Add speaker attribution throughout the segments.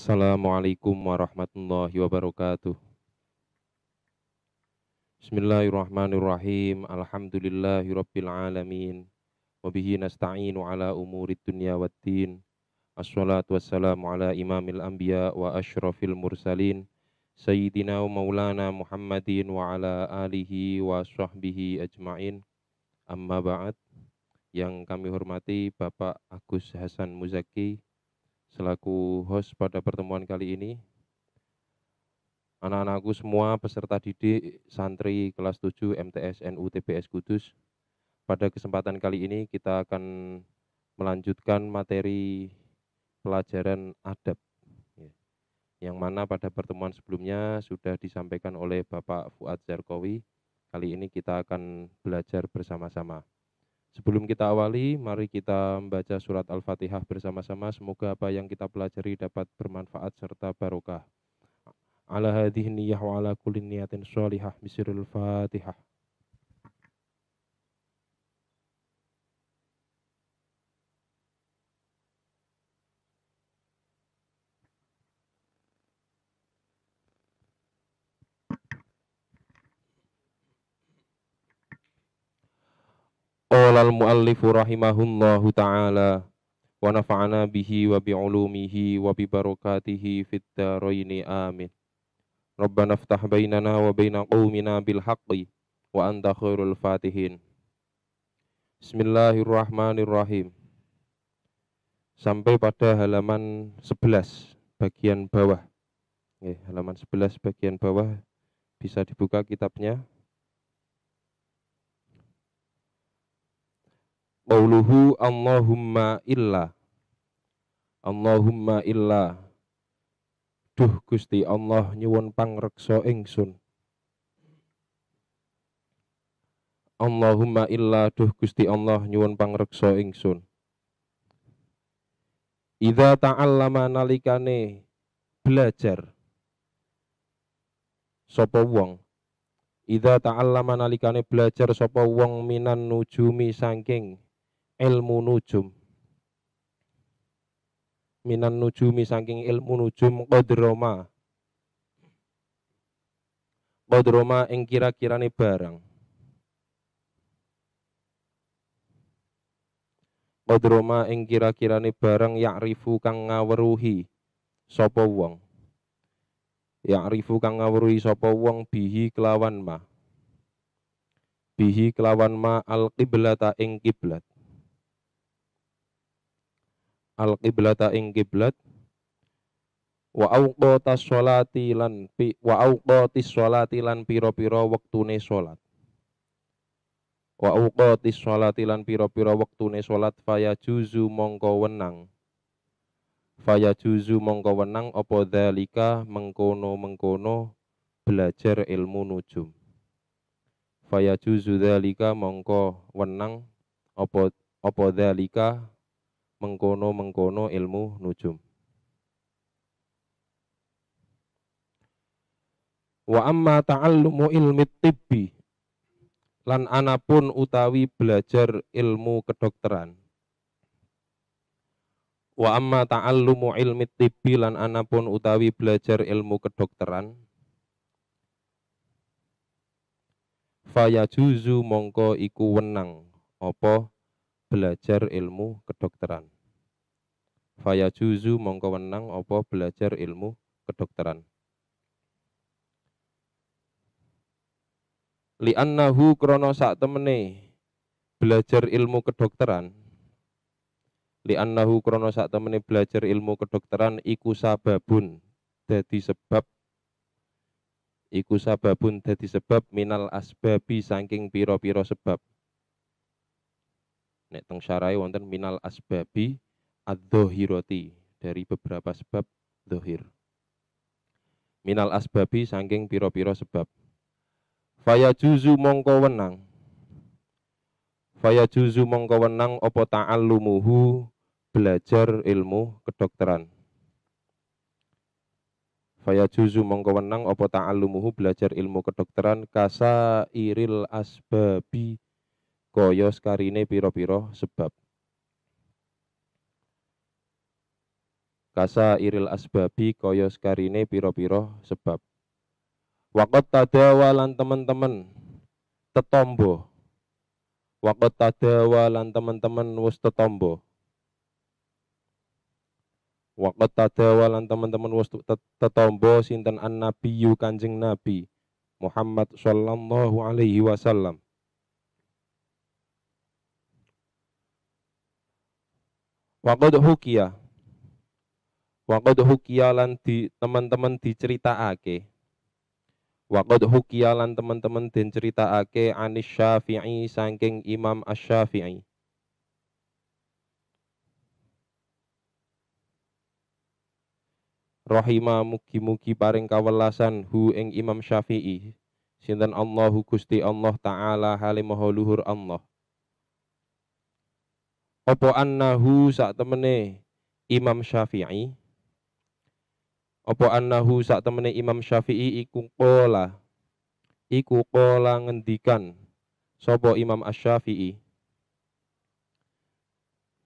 Speaker 1: Assalamualaikum warahmatullahi wabarakatuh. Bismillahirrahmanirrahim. Alhamdulillahirabbil alamin. Wabihi nasta'inu ala umuri dunya waddin. Assalatu wassalamu ala imamil anbiya wa asyrafil mursalin. Sayyidina wa maulana Muhammadin wa ala alihi wa sahbihi ajma'in. Amma ba'd. Yang kami hormati Bapak Agus Hasan Muzaki, selaku host pada pertemuan kali ini. Anak-anakku semua peserta didik santri kelas 7 MTS NU TPS Kudus. Pada kesempatan kali ini kita akan melanjutkan materi pelajaran adab ya, yang mana pada pertemuan sebelumnya sudah disampaikan oleh Bapak Fuad Zarkowi. Kali ini kita akan belajar bersama-sama. Sebelum kita awali, mari kita membaca surat Al-Fatihah bersama-sama. Semoga apa yang kita pelajari dapat bermanfaat serta barokah. Ala hadhihi niyyah wa ala kulli niyatin sholihah. Bismillahirrahmanirrahim. Fatihah. Qala al muallif rahimahullahu ta'ala wa nafa'ana bihi wa ulumihi wa bi barakatihi fid daraini amin. Rabbana iftah bainana wa baina qaumina bil haqqi wa anta khairul fatihin. Bismillahirrahmanirrahim. Sampai pada halaman 11 bagian bawah. Oke, halaman 11 bagian bawah bisa dibuka kitabnya Qauluhu Allahumma illa Allahumma illa Duh Gusti Allah nyuwun pangreksa ingsun Allahumma illa duh Gusti Allah nyuwun pangreksa ingsun Idza ta'allama nalikane belajar sapa wong Idza ta'allama nalikane belajar sapa wong minan nujumi sangking ilmu nujum minan nujumi saking ilmu nujum kodroma kodroma ing kira-kirane kira barang kodroma ing kira-kirane kira barang yakrifu kang ngaweruhi sopo wong yakrifu kang ngaweruhi sopo wong bihi kelawan ma bihi kelawan ma al qiblata ing kiblat al qiblata ing qiblat wa auqata sholati lan pi wa auqati sholati lan pira-pira wektune sholat wa auqati sholati lan pira-pira wektune sholat faya juzu mongko wenang faya juzu mongko wenang apa dalika mengkono-mengkono belajar ilmu nujum faya juzu dalika mongko wenang apa apa dalika mengkono-mengkono ilmu nujum. Wa amma ta'allumu ilmi tibbi lan anapun utawi belajar ilmu kedokteran. Wa amma ta'allumu ilmi tibbi lan anapun utawi belajar ilmu kedokteran. Faya juzu mongko iku wenang apa belajar ilmu kedokteran. Faya juzu mongko wenang opo belajar ilmu kedokteran. Li'annahu krono sak temene belajar ilmu kedokteran. Li'annahu krono sak temene belajar ilmu kedokteran iku sababun dadi sebab iku sababun dadi sebab minal asbabi saking piro-piro sebab nek teng syarai wonten minal asbabi adzohiroti dari beberapa sebab dohir minal asbabi sangking piro-piro sebab faya juzu mongko wenang faya juzu mongko wenang opo ta'allumuhu belajar ilmu kedokteran faya juzu mongko wenang opo ta'allumuhu belajar ilmu kedokteran kasa iril asbabi kaya sekarine pira-pira sebab kasa iril asbabi kaya sekarine pira-pira sebab Wakot tadawalan teman-teman tetombo. Wakot tadawalan teman-teman wis tetombo. Wakot tadawa teman-teman wis tetombo sinten an nabiyu kanjeng nabi Muhammad sallallahu alaihi wasallam. Wa hukia, hukiya. hukialan hukiya lan di teman-teman diceritakake. Wa qad hukiya lan teman-teman den ceritakake anis Syafi'i saking Imam Asy-Syafi'i. Rahima mugi-mugi paring kawelasan hu ing Imam Syafi'i. Sinten Allahu Gusti Allah taala halimahuluhur Allah. Opo annahu sak temene Imam Syafi'i Opo annahu sak temene Imam Syafi'i iku kola Iku kola ngendikan Sopo Imam Asyafi'i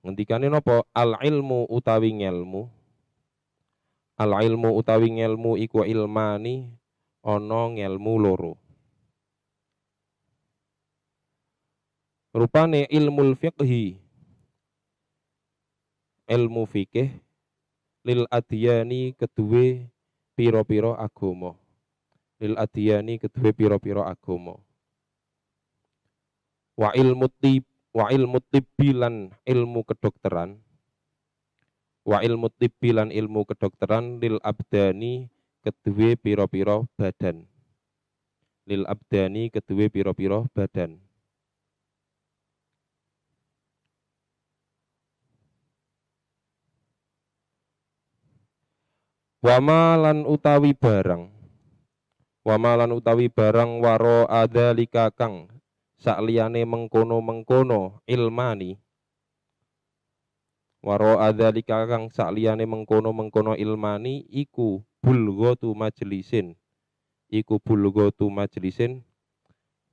Speaker 1: Ngendikane nopo al ilmu utawi ngelmu Al ilmu utawi ngelmu iku ilmani ana ngelmu loro Rupane ilmu fiqhi ilmu fikih lil adiyani kedue piro-piro agomo lil adiyani kedue piro-piro agomo wa ilmu tib wa ilmu tibilan ilmu kedokteran wa ilmu tibilan ilmu kedokteran lil abdani kedue piro-piro badan lil abdani kedue piro-piro badan Wamalan utawi barang. Wamalan utawi barang waro ada kang sakliane mengkono-mengkono ilmani. Waro ada kang sakliane mengkono-mengkono ilmani iku tu majelisin. Iku tu majelisin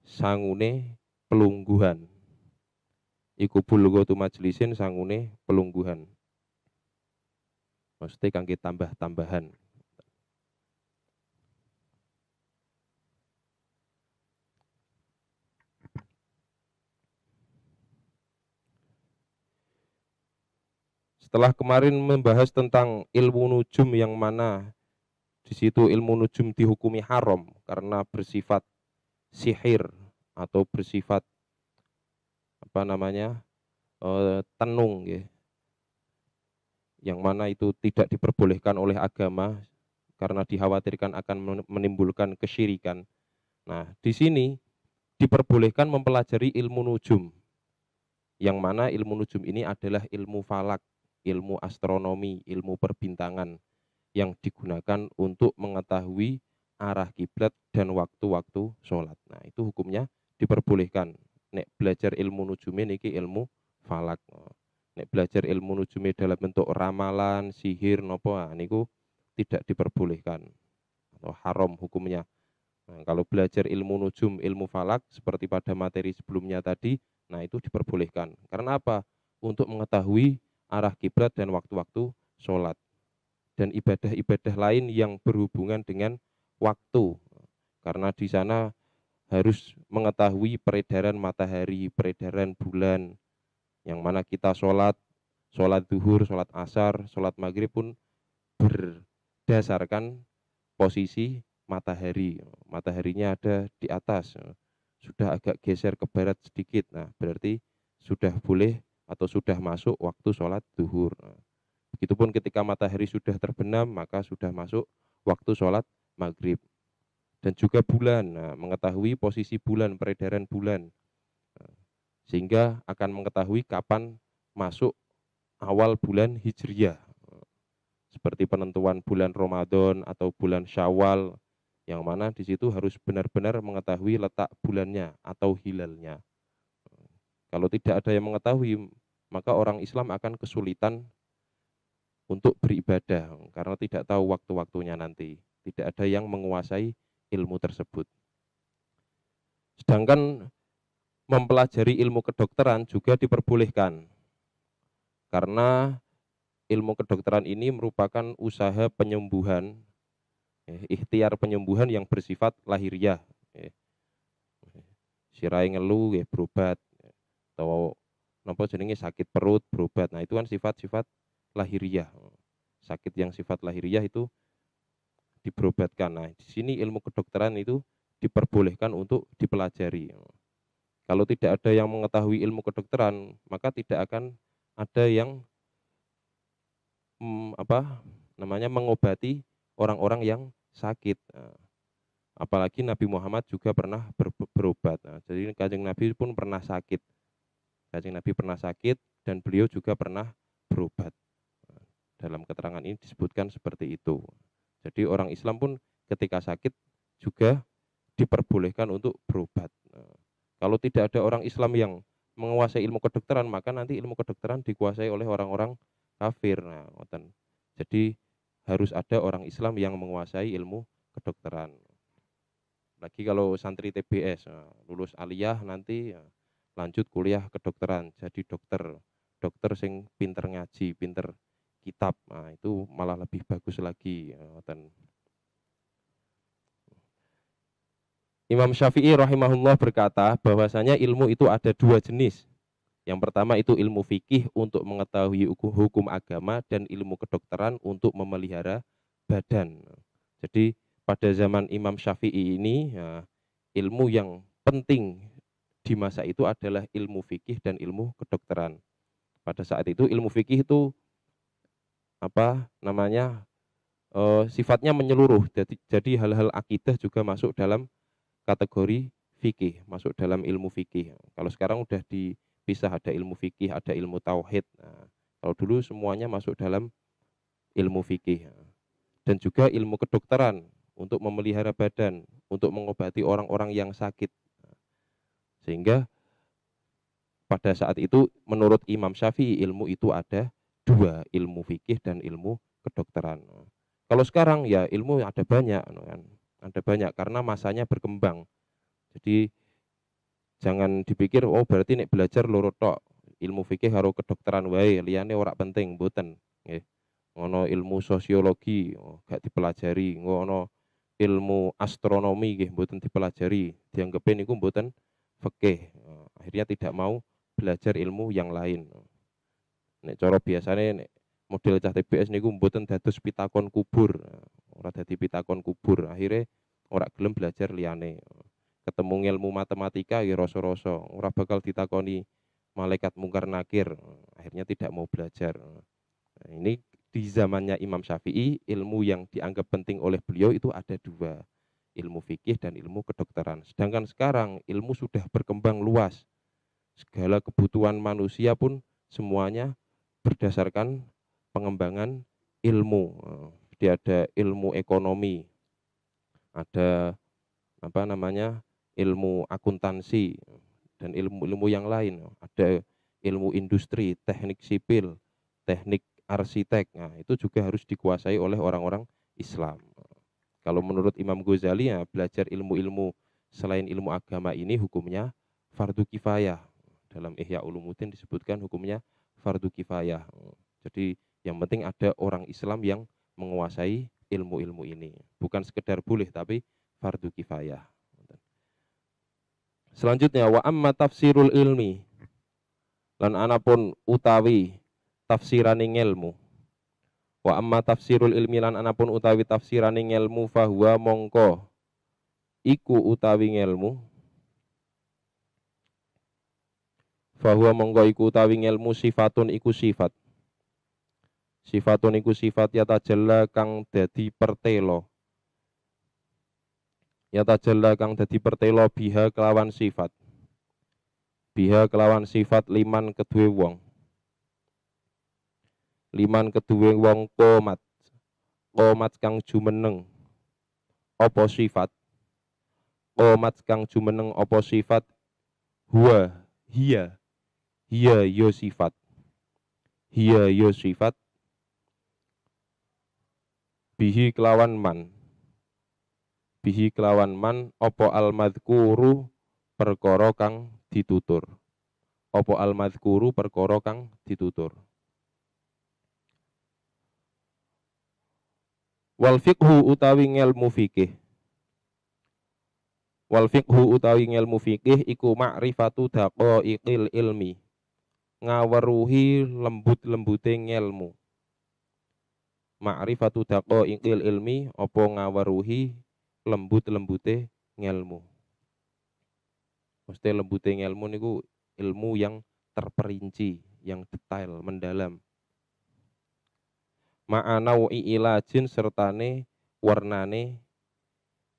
Speaker 1: sangune pelungguhan. Iku tu majelisin sangune pelungguhan mesti kangge tambah-tambahan. Setelah kemarin membahas tentang ilmu nujum yang mana di situ ilmu nujum dihukumi haram karena bersifat sihir atau bersifat apa namanya eh, tenung ya yang mana itu tidak diperbolehkan oleh agama karena dikhawatirkan akan menimbulkan kesyirikan. Nah, di sini diperbolehkan mempelajari ilmu nujum. Yang mana ilmu nujum ini adalah ilmu falak, ilmu astronomi, ilmu perbintangan yang digunakan untuk mengetahui arah kiblat dan waktu-waktu sholat. Nah, itu hukumnya diperbolehkan. Nek belajar ilmu nujum ini ke ilmu falak nek belajar ilmu nujumi dalam bentuk ramalan, sihir nopo nah, niku tidak diperbolehkan atau haram hukumnya. Nah, kalau belajar ilmu nujum, ilmu falak seperti pada materi sebelumnya tadi, nah itu diperbolehkan. Karena apa? Untuk mengetahui arah kiblat dan waktu-waktu sholat dan ibadah-ibadah lain yang berhubungan dengan waktu. Karena di sana harus mengetahui peredaran matahari, peredaran bulan, yang mana kita sholat, sholat duhur, sholat asar, sholat maghrib pun berdasarkan posisi matahari. Mataharinya ada di atas, sudah agak geser ke barat sedikit. Nah, berarti sudah boleh atau sudah masuk waktu sholat duhur. Nah, begitupun ketika matahari sudah terbenam, maka sudah masuk waktu sholat maghrib. Dan juga bulan, nah, mengetahui posisi bulan, peredaran bulan, sehingga akan mengetahui kapan masuk awal bulan Hijriah seperti penentuan bulan Ramadan atau bulan Syawal yang mana di situ harus benar-benar mengetahui letak bulannya atau hilalnya. Kalau tidak ada yang mengetahui, maka orang Islam akan kesulitan untuk beribadah karena tidak tahu waktu-waktunya nanti. Tidak ada yang menguasai ilmu tersebut. Sedangkan mempelajari ilmu kedokteran juga diperbolehkan. Karena ilmu kedokteran ini merupakan usaha penyembuhan, eh, ikhtiar penyembuhan yang bersifat lahiriah. Eh, sirai ngelu ya berobat atau nopo jenenge sakit perut berobat. Nah, itu kan sifat-sifat lahiriah. Sakit yang sifat lahiriah itu diberobatkan. Nah, di sini ilmu kedokteran itu diperbolehkan untuk dipelajari. Kalau tidak ada yang mengetahui ilmu kedokteran, maka tidak akan ada yang mm, apa namanya mengobati orang-orang yang sakit. Nah, apalagi Nabi Muhammad juga pernah ber, berobat. Nah, jadi kajeng Nabi pun pernah sakit. kajeng Nabi pernah sakit dan beliau juga pernah berobat. Dalam keterangan ini disebutkan seperti itu. Jadi orang Islam pun ketika sakit juga diperbolehkan untuk berobat. Kalau tidak ada orang Islam yang menguasai ilmu kedokteran, maka nanti ilmu kedokteran dikuasai oleh orang-orang kafir. Nah, ngoten. Jadi harus ada orang Islam yang menguasai ilmu kedokteran. Lagi kalau santri TBS nah, lulus aliyah nanti ya, lanjut kuliah kedokteran, jadi dokter. Dokter sing pinter ngaji, pinter kitab. Nah, itu malah lebih bagus lagi, ya, ngoten. Imam Syafi'i rahimahullah berkata bahwasanya ilmu itu ada dua jenis. Yang pertama itu ilmu fikih untuk mengetahui hukum agama dan ilmu kedokteran untuk memelihara badan. Jadi pada zaman Imam Syafi'i ini ya, ilmu yang penting di masa itu adalah ilmu fikih dan ilmu kedokteran. Pada saat itu ilmu fikih itu apa namanya e, sifatnya menyeluruh. Jadi jadi hal-hal akidah juga masuk dalam kategori fikih, masuk dalam ilmu fikih. Kalau sekarang udah dipisah ada ilmu fikih, ada ilmu tauhid. Nah, kalau dulu semuanya masuk dalam ilmu fikih. Dan juga ilmu kedokteran untuk memelihara badan, untuk mengobati orang-orang yang sakit. Sehingga pada saat itu menurut Imam Syafi'i ilmu itu ada dua, ilmu fikih dan ilmu kedokteran. Kalau sekarang ya ilmu ada banyak kan ada banyak karena masanya berkembang. Jadi jangan dipikir oh berarti nek belajar loro tok. Ilmu fikih harus kedokteran wae, liyane ora penting, boten nggih. Ngono ilmu sosiologi oh, gak dipelajari, ngono ilmu astronomi nggih boten dipelajari, dianggepin niku boten fikih. Akhirnya tidak mau belajar ilmu yang lain. Nek cara biasanya nek model cah TBS niku mboten dados pitakon kubur. Ora dadi pitakon kubur. Akhirnya ora gelem belajar liane, Ketemu ilmu matematika ya rasa-rasa ora bakal ditakoni malaikat mungkar nakir. Akhirnya tidak mau belajar. Nah, ini di zamannya Imam Syafi'i ilmu yang dianggap penting oleh beliau itu ada dua ilmu fikih dan ilmu kedokteran. Sedangkan sekarang ilmu sudah berkembang luas. Segala kebutuhan manusia pun semuanya berdasarkan pengembangan ilmu. Jadi ada ilmu ekonomi, ada apa namanya ilmu akuntansi dan ilmu-ilmu yang lain. Ada ilmu industri, teknik sipil, teknik arsitek. Nah, itu juga harus dikuasai oleh orang-orang Islam. Kalau menurut Imam Ghazali ya belajar ilmu-ilmu selain ilmu agama ini hukumnya fardu kifayah. Dalam Ihya Ulumuddin disebutkan hukumnya fardu kifayah. Jadi yang penting ada orang Islam yang menguasai ilmu-ilmu ini. Bukan sekedar boleh tapi fardu kifayah. Selanjutnya wa amma tafsirul ilmi lan anapun utawi tafsiraning ilmu. Wa amma tafsirul ilmi lan anapun utawi tafsiraning ilmu fahuwa mongko iku utawi ngilmu fahuwa mongko iku utawi ngilmu sifatun iku sifat Sifatun iku sifat tajalla kang dadi pertelo. tajalla kang dadi pertelo biha kelawan sifat. Biha kelawan sifat liman kedue wong. Liman kedue wong komat. Komat kang jumeneng. opo sifat? Komat kang jumeneng opo sifat? Hua hia. Hia yo sifat. Hiya yo sifat bihi kelawan man bihi kelawan man opo al madkuru perkoro kang ditutur opo al perkorokang perkoro kang ditutur wal fiqhu utawi ngelmu fikih wal fiqhu utawi ngelmu fikih iku ma'rifatu iqil ilmi ngaweruhi lembut-lembute ngelmu ma'rifatu ingil ilmi opo ngawaruhi lembut-lembute ngelmu. Mesti lembute ngelmu niku ilmu yang terperinci, yang detail, mendalam. Ma'anawi ilajin sertane warnane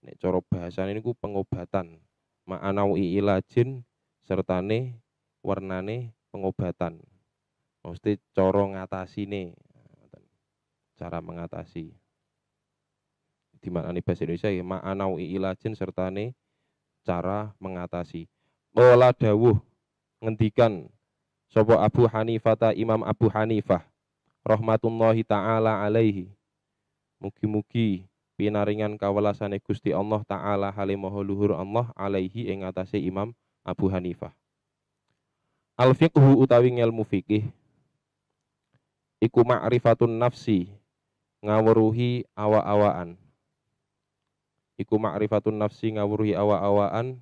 Speaker 1: nek cara bahasane niku pengobatan. Ma'anawi ilajin sertane warnane pengobatan. Mesti cara ngatasine cara mengatasi di mana bahasa Indonesia ya ma'anau ilajin sertane cara mengatasi Mola dawuh ngendikan sopo Abu Hanifah ta Imam Abu Hanifah rahmatullahi taala alaihi mugi-mugi pinaringan kawelasane Gusti Allah taala hale maha luhur Allah alaihi ing atase Imam Abu Hanifah Al fiqhu utawi ngelmu fikih iku ma'rifatun nafsi ngawuruhi awa-awaan. Iku ma'rifatun nafsi ngawuruhi awa-awaan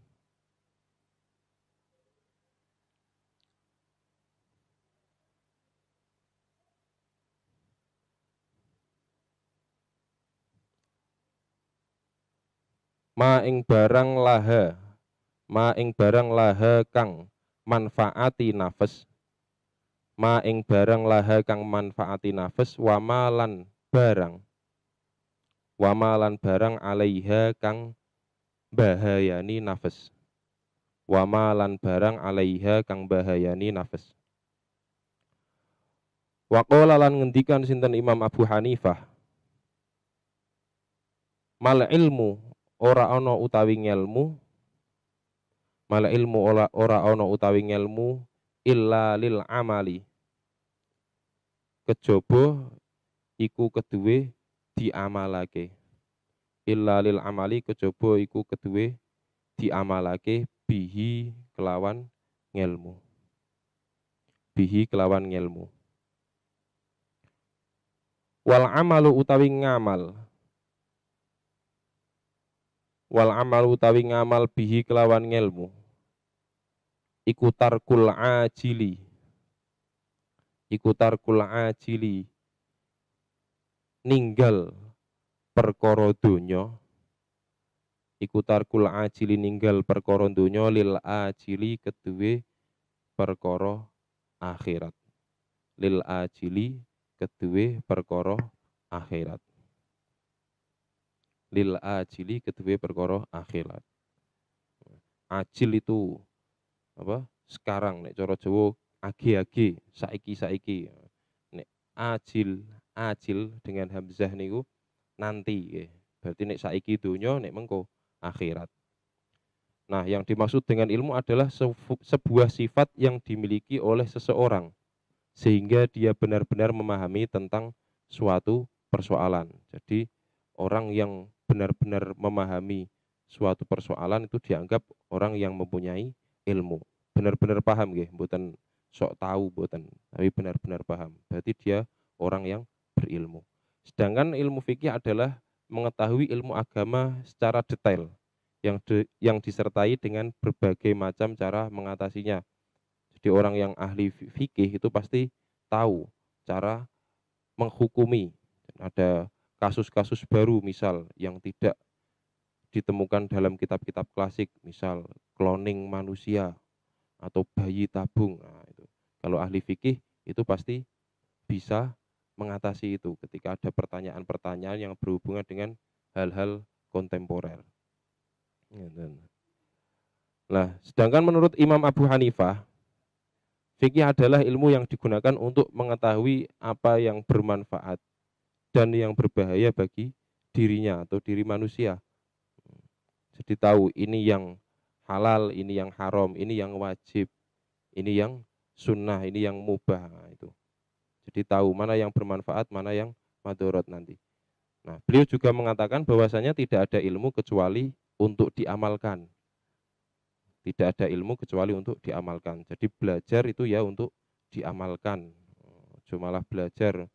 Speaker 1: ma ing barang laha ma ing barang laha kang manfaati nafas ma ing barang laha kang manfaati nafas wa malan barang wamalan barang alaiha kang bahayani nafas wamalan barang alaiha kang bahayani nafas waqala lan ngendikan sinten Imam Abu Hanifah mal ilmu ora ana utawi ngelmu mal ilmu ora ora ana utawi ngelmu illa lil amali kejaba iku kedua diamalake amalake, ilalil amali kejaba iku di amalake, bihi kelawan ngelmu bihi kelawan ngelmu wal amalu utawi ngamal wal amalu utawi ngamal bihi kelawan ngelmu iku tarkul ajili iku tarkul ajili ninggal perkara donya iku tarkul ajili ninggal perkara donya lil ajili keduwe perkara akhirat lil ajili keduwe perkara akhirat lil ajili keduwe perkara akhirat ajil itu apa sekarang nek cara Jawa agi-agi saiki saiki nek ajil ajil dengan hamzah niku nanti. Berarti nek saiki dunia nek mengko akhirat. Nah, yang dimaksud dengan ilmu adalah sebuah sifat yang dimiliki oleh seseorang sehingga dia benar-benar memahami tentang suatu persoalan. Jadi, orang yang benar-benar memahami suatu persoalan itu dianggap orang yang mempunyai ilmu. Benar-benar paham gitu bukan sok tahu bukan, tapi benar-benar paham. Berarti dia orang yang berilmu. Sedangkan ilmu fikih adalah mengetahui ilmu agama secara detail yang de, yang disertai dengan berbagai macam cara mengatasinya. Jadi orang yang ahli fikih itu pasti tahu cara menghukumi. dan Ada kasus-kasus baru misal yang tidak ditemukan dalam kitab-kitab klasik, misal cloning manusia atau bayi tabung. Nah, itu. Kalau ahli fikih itu pasti bisa mengatasi itu ketika ada pertanyaan-pertanyaan yang berhubungan dengan hal-hal kontemporer. Iya, iya, iya. Nah, sedangkan menurut Imam Abu Hanifah, fikih adalah ilmu yang digunakan untuk mengetahui apa yang bermanfaat dan yang berbahaya bagi dirinya atau diri manusia. Jadi tahu ini yang halal, ini yang haram, ini yang wajib, ini yang sunnah, ini yang mubah nah, itu. Jadi tahu mana yang bermanfaat, mana yang madorot nanti. Nah, beliau juga mengatakan bahwasanya tidak ada ilmu kecuali untuk diamalkan. Tidak ada ilmu kecuali untuk diamalkan. Jadi belajar itu ya untuk diamalkan. Cumalah belajar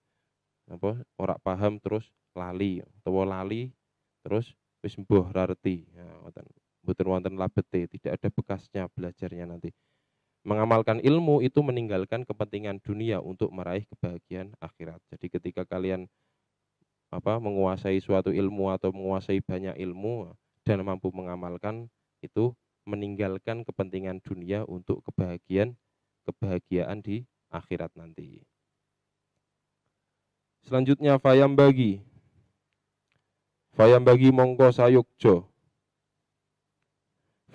Speaker 1: apa ora paham terus lali atau lali terus wis mbuh rarti ya, nah, mboten wonten labete tidak ada bekasnya belajarnya nanti Mengamalkan ilmu itu meninggalkan kepentingan dunia untuk meraih kebahagiaan akhirat. Jadi ketika kalian apa menguasai suatu ilmu atau menguasai banyak ilmu dan mampu mengamalkan itu meninggalkan kepentingan dunia untuk kebahagiaan kebahagiaan di akhirat nanti. Selanjutnya fayam bagi. Fayam bagi mongko sayukjo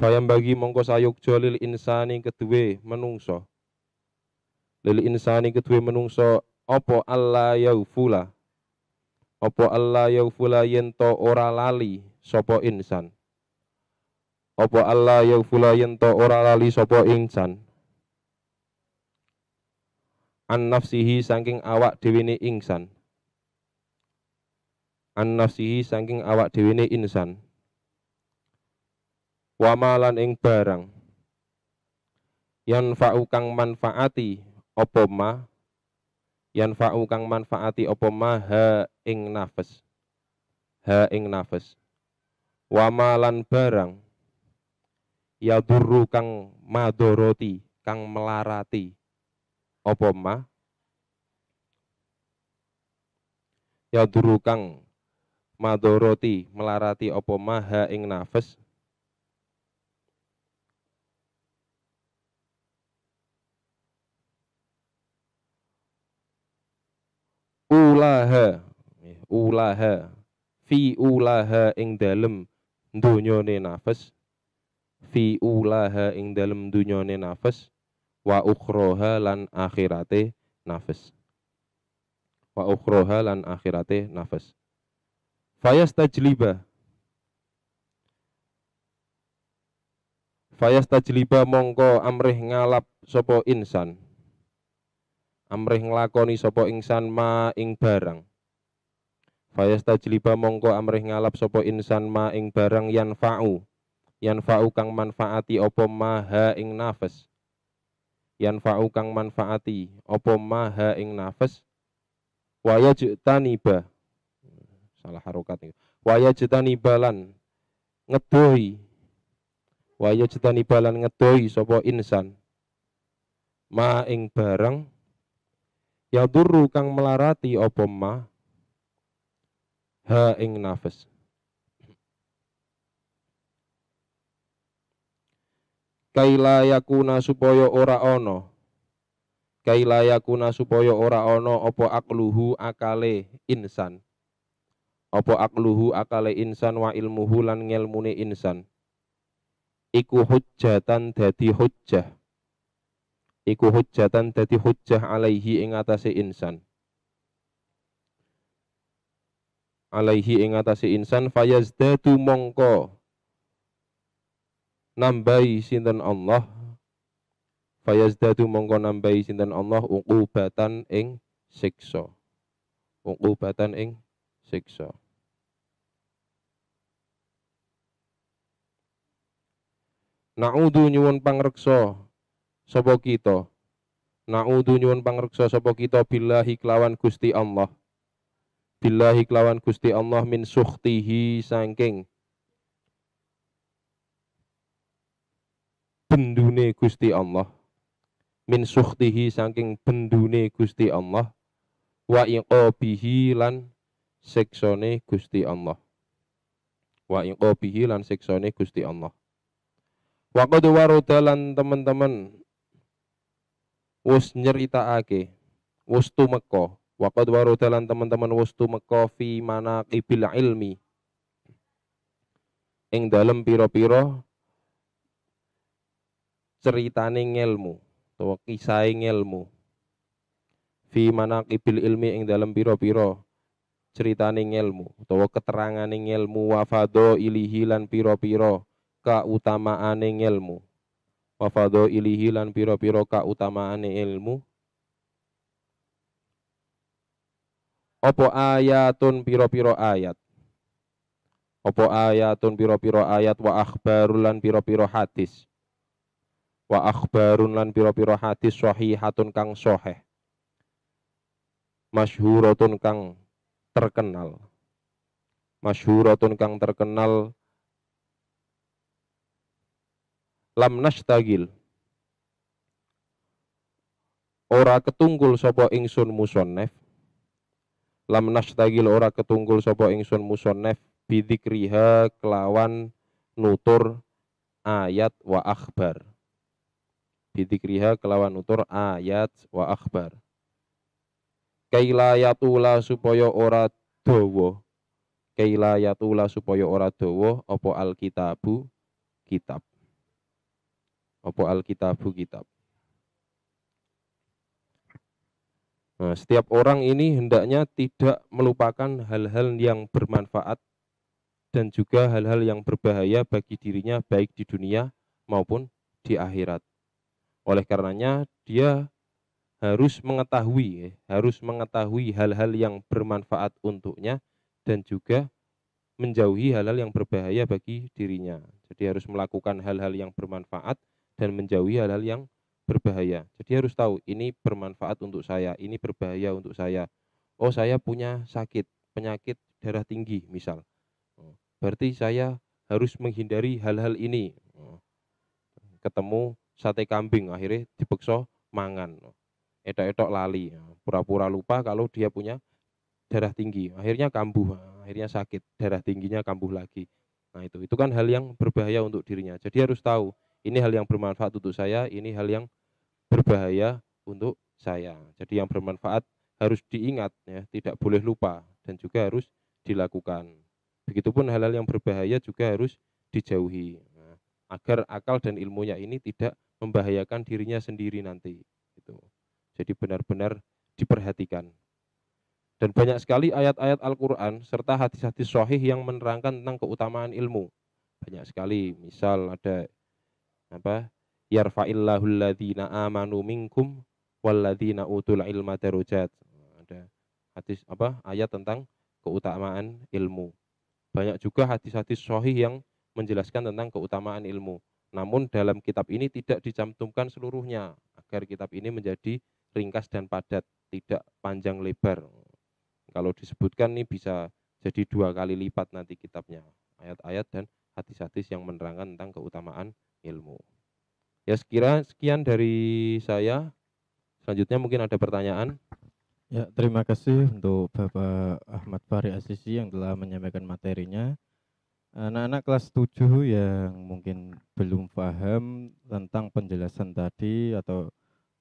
Speaker 1: Fayam bagi mongko sayuk jolil insani kedue menungso. Lil insani kedue menungso opo Allah yaufula. Opo Allah yaufula yento ora lali sopo insan. Opo Allah yaufula yento ora lali sopo insan. An nafsihi saking awak dewini insan. An nafsihi saking awak dewini insan Wamalan malan ing barang yan fa'u kang manfaati apa ma yan fa'u kang manfaati apa ma ha ing nafas ha ing nafas wamalan malan barang ya duru kang madoroti kang melarati apa ma ya duru kang madoroti melarati apa ma ha ing nafas ulaha ulaha fi ulaha ing dalem dunyane nafas fi ulaha ing dalem dunyane nafas wa ukhroha lan akhirate nafas wa ukhroha lan akhirate nafas fayas tajliba fayas tajliba mongko amrih ngalap sopo insan amrih nglakoni sapa insan ma ing barang fayastajliba mongko amrih ngalap sapa insan ma ing barang yan fau, yan fau kang manfaati opo maha ing nafas yan fau kang manfaati opo maha ing nafas waya jutaniba salah harokat ini waya jutanibalan ngedoi waya jutanibalan ngedoi sopo insan ma ing barang ya duru kang melarati opo ma ha ing nafas kaila yakuna supaya ora ono kaila yakuna supaya ora ono opo akluhu akale insan opo akluhu akale insan wa ilmuhu lan ngelmune insan iku hujatan dadi hujah iku hujatan dadi hujah alaihi ing atase insan alaihi ing atase insan fayazdatu mongko nambahi sinten Allah fayazdatu mongko nambahi sinten Allah uqubatan ing siksa uqubatan ing siksa Na'udhu nyuwun pangreksa Sopo kita naudu nyuwun pangreksa sopo kita billahi kelawan Gusti Allah billahi kelawan Gusti Allah min suktihi sangking bendune Gusti Allah min suktihi sangking bendune Gusti Allah wa iqobihi lan seksone Gusti Allah wa iqobihi lan seksone Gusti Allah wa qad lan teman-teman wus nyerita ake wus wustu wakad waru telan teman-teman wustu Mekah fi manaqibil ilmi ing dalem piro piro ceritane ngelmu utawa kisai ngelmu fi ibil ilmi ing dalem piro-piro ceritane ngelmu utawa keterangan ngelmu wafado ilihilan piro-piro ka utama aning ilmu wafado ilihi lan pira utama ane ilmu Opo ayatun piro-piro ayat Opo ayatun piro-piro ayat wa akhbarun lan piro-piro hadis wa akhbarun lan piro-piro hadis sahihatun kang soheh masyhuratun kang terkenal masyhuratun kang terkenal lam nashtagil ora ketunggul sopo ingsun musonef lam nashtagil ora ketunggul sopo ingsun musonef riha kelawan nutur ayat wa akhbar riha kelawan nutur ayat wa akhbar kaila yatula supaya ora dawa kaila yatula supaya ora dawa apa alkitabu kitab apa alkitabu kitab. Nah, setiap orang ini hendaknya tidak melupakan hal-hal yang bermanfaat dan juga hal-hal yang berbahaya bagi dirinya baik di dunia maupun di akhirat. Oleh karenanya dia harus mengetahui, harus mengetahui hal-hal yang bermanfaat untuknya dan juga menjauhi hal-hal yang berbahaya bagi dirinya. Jadi harus melakukan hal-hal yang bermanfaat dan menjauhi hal-hal yang berbahaya. Jadi harus tahu ini bermanfaat untuk saya, ini berbahaya untuk saya. Oh saya punya sakit, penyakit darah tinggi misal. Oh, berarti saya harus menghindari hal-hal ini. Oh, ketemu sate kambing akhirnya dipeksa mangan. Oh, etok-etok lali, pura-pura lupa kalau dia punya darah tinggi. Akhirnya kambuh, akhirnya sakit, darah tingginya kambuh lagi. Nah itu itu kan hal yang berbahaya untuk dirinya. Jadi harus tahu ini hal yang bermanfaat untuk saya, ini hal yang berbahaya untuk saya. Jadi yang bermanfaat harus diingat ya, tidak boleh lupa dan juga harus dilakukan. Begitupun hal-hal yang berbahaya juga harus dijauhi nah, agar akal dan ilmunya ini tidak membahayakan dirinya sendiri nanti. Gitu. Jadi benar-benar diperhatikan. Dan banyak sekali ayat-ayat Al-Quran serta hadis-hadis sahih yang menerangkan tentang keutamaan ilmu. Banyak sekali, misal ada apa yarfa'illahu alladzina amanu minkum walladzina utul ilma darajat ada hadis apa ayat tentang keutamaan ilmu banyak juga hadis-hadis sahih yang menjelaskan tentang keutamaan ilmu namun dalam kitab ini tidak dicantumkan seluruhnya agar kitab ini menjadi ringkas dan padat tidak panjang lebar kalau disebutkan ini bisa jadi dua kali lipat nanti kitabnya ayat-ayat dan hadis-hadis yang menerangkan tentang keutamaan ilmu. Ya sekira sekian dari saya. Selanjutnya mungkin ada pertanyaan.
Speaker 2: Ya, terima kasih untuk Bapak Ahmad Fahri Asisi yang telah menyampaikan materinya. Anak-anak kelas 7 yang mungkin belum paham tentang penjelasan tadi atau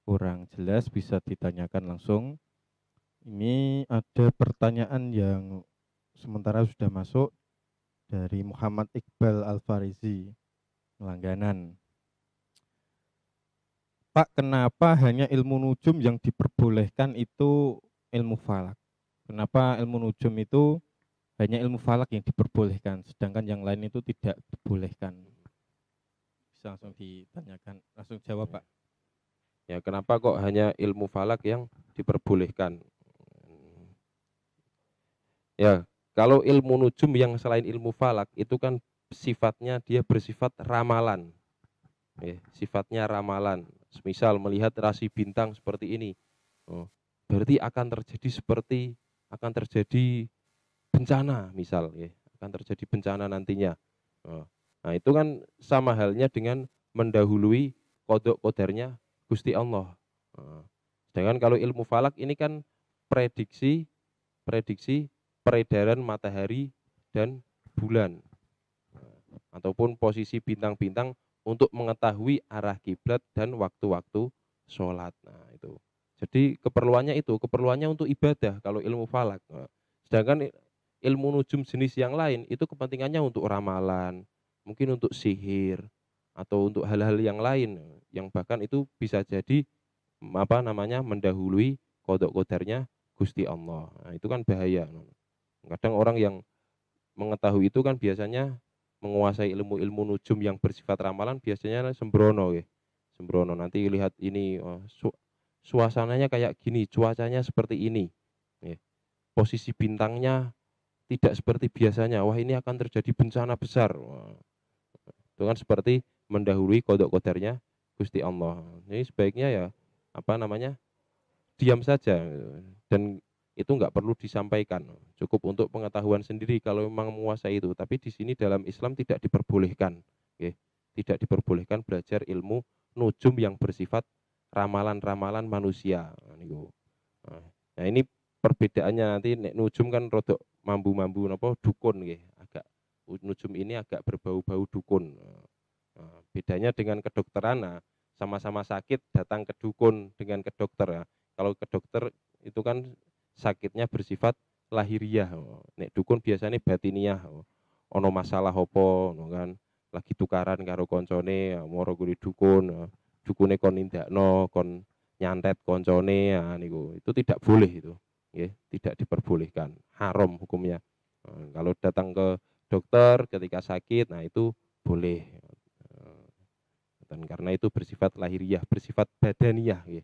Speaker 2: kurang jelas bisa ditanyakan langsung. Ini ada pertanyaan yang sementara sudah masuk dari Muhammad Iqbal Al-Farizi langganan. Pak, kenapa hanya ilmu nujum yang diperbolehkan itu ilmu falak? Kenapa ilmu nujum itu hanya ilmu falak yang diperbolehkan, sedangkan yang lain itu tidak dibolehkan? Bisa langsung ditanyakan, langsung jawab Pak. Ya, kenapa kok hanya ilmu falak yang diperbolehkan?
Speaker 1: Ya, kalau ilmu nujum yang selain ilmu falak itu kan sifatnya dia bersifat ramalan. Ya, sifatnya ramalan. Misal melihat rasi bintang seperti ini, oh, berarti akan terjadi seperti akan terjadi bencana misal, ya, akan terjadi bencana nantinya. Oh, nah itu kan sama halnya dengan mendahului kodok kodernya Gusti Allah. Oh, sedangkan kalau ilmu falak ini kan prediksi, prediksi peredaran matahari dan bulan ataupun posisi bintang-bintang untuk mengetahui arah kiblat dan waktu-waktu sholat. Nah, itu. Jadi keperluannya itu, keperluannya untuk ibadah kalau ilmu falak. Nah, sedangkan ilmu nujum jenis yang lain itu kepentingannya untuk ramalan, mungkin untuk sihir atau untuk hal-hal yang lain yang bahkan itu bisa jadi apa namanya mendahului kodok kodarnya Gusti Allah. Nah, itu kan bahaya. Kadang orang yang mengetahui itu kan biasanya menguasai ilmu-ilmu nujum yang bersifat ramalan biasanya sembrono ya. Sembrono nanti lihat ini oh, su suasananya kayak gini, cuacanya seperti ini. Ya. Posisi bintangnya tidak seperti biasanya. Wah, ini akan terjadi bencana besar. Wah. Itu kan seperti mendahului kodok kodarnya Gusti Allah. Ini sebaiknya ya apa namanya? diam saja dan itu nggak perlu disampaikan cukup untuk pengetahuan sendiri kalau memang menguasai itu tapi di sini dalam Islam tidak diperbolehkan oke tidak diperbolehkan belajar ilmu nujum yang bersifat ramalan-ramalan manusia nah, nah, nah ini perbedaannya nanti nujum kan rodok mambu-mambu apa dukun oke agak nujum ini agak berbau-bau dukun nah, bedanya dengan kedokteran nah, sama-sama sakit datang ke dukun dengan ke dokter kalau ke dokter itu kan sakitnya bersifat lahiriah. Nek dukun biasanya batiniah. Ono masalah hopo, no kan? Lagi tukaran karo koncone, ya, moro guri dukun, ya. dukune kon no, kon nyantet koncone, ya, niku. Itu tidak boleh itu. Ya, tidak diperbolehkan. Haram hukumnya. Nah, kalau datang ke dokter ketika sakit, nah itu boleh. Dan karena itu bersifat lahiriah, bersifat badaniah, ya.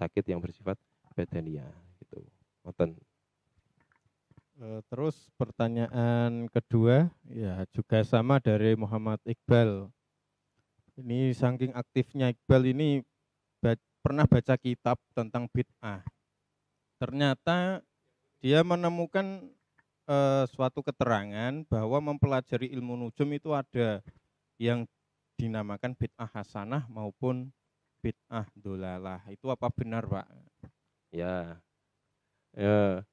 Speaker 1: sakit yang bersifat badaniah gitu.
Speaker 2: Eh, terus pertanyaan kedua ya juga sama dari Muhammad Iqbal. Ini saking aktifnya Iqbal ini pernah baca kitab tentang bid'ah. Ternyata dia menemukan eh, suatu keterangan bahwa mempelajari ilmu nujum itu ada yang dinamakan bid'ah hasanah maupun bid'ah dolalah. Itu apa benar, Pak? Ya,
Speaker 1: Ya.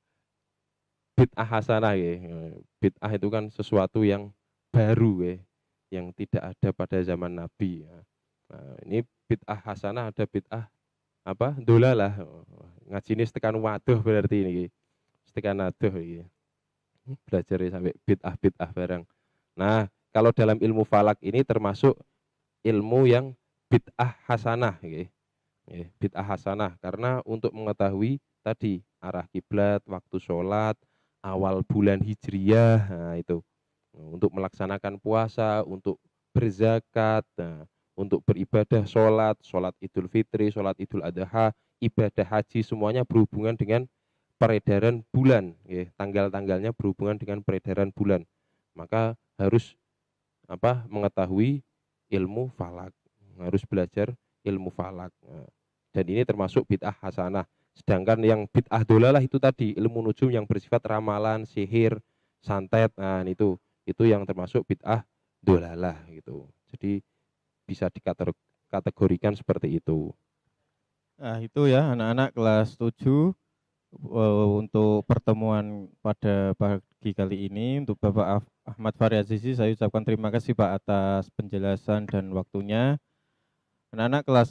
Speaker 1: bid'ah hasanah ya, ya. Bid'ah itu kan sesuatu yang baru ya, yang tidak ada pada zaman Nabi. Ya. Nah, ini bid'ah hasanah ada bid'ah apa? Dolalah. Ngaji ini tekan waduh berarti ini. Ya. Tekan aduh ini. Hmm, belajar sampai bid'ah bid'ah bareng. Nah, kalau dalam ilmu falak ini termasuk ilmu yang bid'ah hasanah ya. Bid'ah hasanah karena untuk mengetahui tadi arah kiblat, waktu sholat, awal bulan hijriyah, nah itu untuk melaksanakan puasa, untuk berzakat, nah, untuk beribadah sholat, sholat idul fitri, sholat idul adha, ibadah haji semuanya berhubungan dengan peredaran bulan, ya, tanggal-tanggalnya berhubungan dengan peredaran bulan. Maka harus apa mengetahui ilmu falak, harus belajar ilmu falak. Nah, dan ini termasuk bid'ah hasanah. Sedangkan yang bid'ah dolalah itu tadi ilmu nujum yang bersifat ramalan, sihir, santet, nah itu itu yang termasuk bid'ah dolalah gitu. Jadi bisa dikategorikan seperti
Speaker 2: itu. Nah, itu ya anak-anak kelas 7 eh, untuk pertemuan pada pagi kali ini untuk Bapak Ahmad Fahri Azizi saya ucapkan terima kasih Pak atas penjelasan dan waktunya. Anak-anak kelas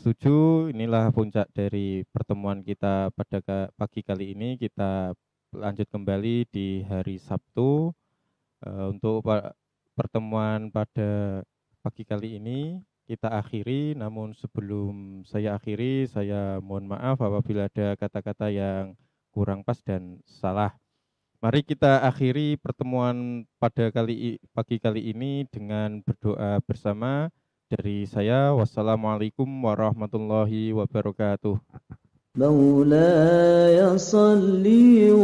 Speaker 2: 7, inilah puncak dari pertemuan kita pada pagi kali ini. Kita lanjut kembali di hari Sabtu eh, untuk pertemuan pada pagi kali ini kita akhiri. Namun sebelum saya akhiri, saya mohon maaf apabila ada kata-kata yang kurang pas dan salah. Mari kita akhiri pertemuan pada kali pagi kali ini dengan berdoa bersama. dari saya. Wassalamualaikum warahmatullahi wabarakatuh.
Speaker 3: مولاي صل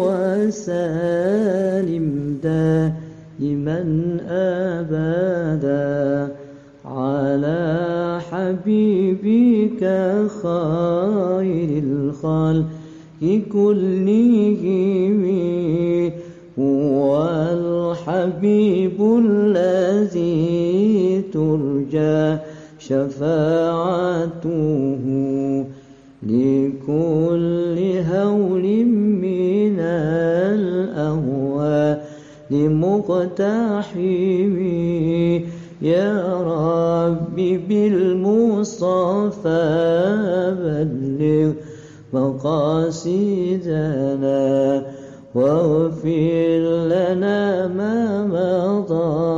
Speaker 3: وسلم دائما أبدا على حبيبك خير الخلق كلهم هو الحبيب الذي يرجى شفاعته لكل هول من الأهوى لمقتحم يا رب بالمصطفى بلغ مقاصدنا واغفر لنا ما مضى